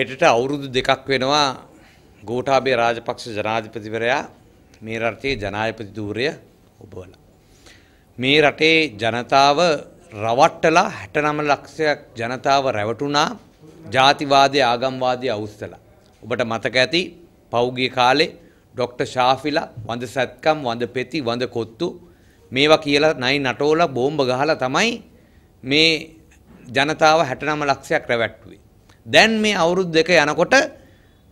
එටට අවුරුදු දෙකක් වෙනවා ගෝටාබේ රාජපක්ෂ ජනාධිපතිවරයා මේ රටේ ජනාධිපති ධූරය ඔබවල. මේ රටේ ජනතාව රවට්ටලා හැටනම ලක්ෂයක් ජනතාව රැවටුනා ජාතිවාදය ආගම්වාදය අවුස්සලා. ඔබට මතක ඇති පෞගිය කාලේ ඩොක්ට. ශාෆිලා වඳ සැත්කම් වඳ පෙති වඳ කොත්තු මේවා කියලා නයි නටෝල බෝම්භ ගහලා තමයි මේ ජනතාව හැටනම ලක්ෂයක් රැවැට්ටුවේ. දැන් මේ අවුරුදු දෙක යනකොට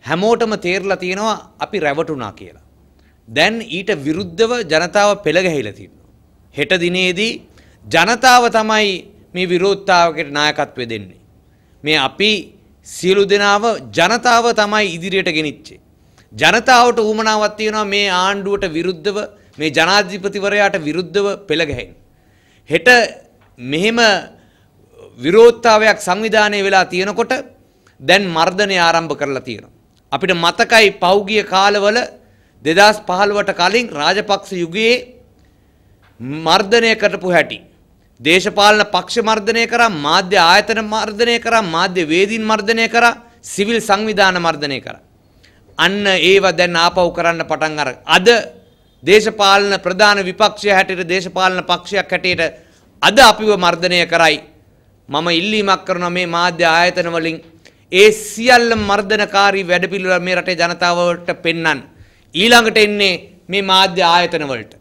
හැමෝටම තේරලා තියෙනවා අපි රැවටුණා කියලා. දැන් ඊට විරුද්ධව ජනතාව පෙළගැහිලා තියෙනවා. හෙට දිනේදී ජනතාව තමයි මේ විරෝධතාවකට නායකත්වය දෙන්නේ. මේ අපි සියලු දෙනාව ජනතාව තමයි ඉදිරියට ගෙනිච්චේ. ජනතාවට උමනාවක් තියෙනවා මේ ආණ්ඩුවට විරුද්ධව මේ ජනාධිපතිවරයාට විරුද්ධව පෙළගැහෙන්න. හෙට මෙහෙම විරෝධතාවයක් සංවිධානය වෙලා තියෙනකොට දැන් මර්ධනය ආරම්භ කරලා තියෙනවා. අපිට මතකයි පෞගිය කාලවල දෙදස් පහළවට කලින් රාජපක්ෂ යුගයේ මර්ධනය කරපු හැටි. දේශපාලන පක්ෂ මර්ධනය කරා මාධ්‍ය ආයතන මර්ධනය කරා මාධ්‍ය වේදීන් මර්ධනය කරා සිවිල් සංවිධාන මර්ධනය කරා. අන්න ඒව දැන් ආපව් කරන්න පටන් අර. අද දේශපාලන ප්‍රධාන විපක්ෂය හැටියට දේශපාලන පක්ෂයක් හැටියට අද අපිව මර්ධනය කරයි. මම ඉල්ලීමක් කරනවා මේ මාධ්‍ය ආයතන වලින් ඒ සියල්ල මර්ධනකාරී වැඩපිළිවෙල මේ රටේ ජනතාවට පෙන්වන්න. ඊළඟට එන්නේ මේ මාධ්‍ය ආයතන වලට.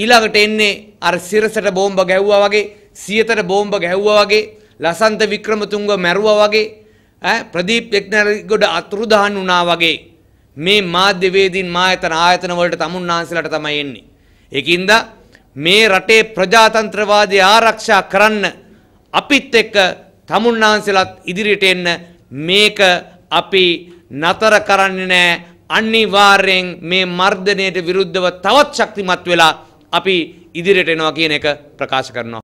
ඊළඟට එන්නේ අර සිරසට බෝම්බ ගැහුවා වගේ, සියතට බෝම්බ ගැහුවා වගේ, ලසන්ත වික්‍රමතුංග මැරුවා වගේ, ඈ ප්‍රදීප් යක්නරිගොඩ අතුරුදහන් වුණා වගේ මේ මාධ්‍යවේදීන් මායතන ආයතන වලට තමුන්නාන්සලට තමයි එන්නේ. ඒකින්ද මේ රටේ ප්‍රජාතන්ත්‍රවාදී ආරක්ෂා කරන්න අපිත් එක්ක තමුන්නාන්සලත් ඉදිරියට එන්න මේක අපි නතර කරන්නේ නෑ අනිවාර්යෙන් මේ මර්ධනයට විරුද්ධව තවත් ශක්තිමත් වෙලා අපි ඉදිරියට එනවා කියන එක ප්‍රකාශ කරනවා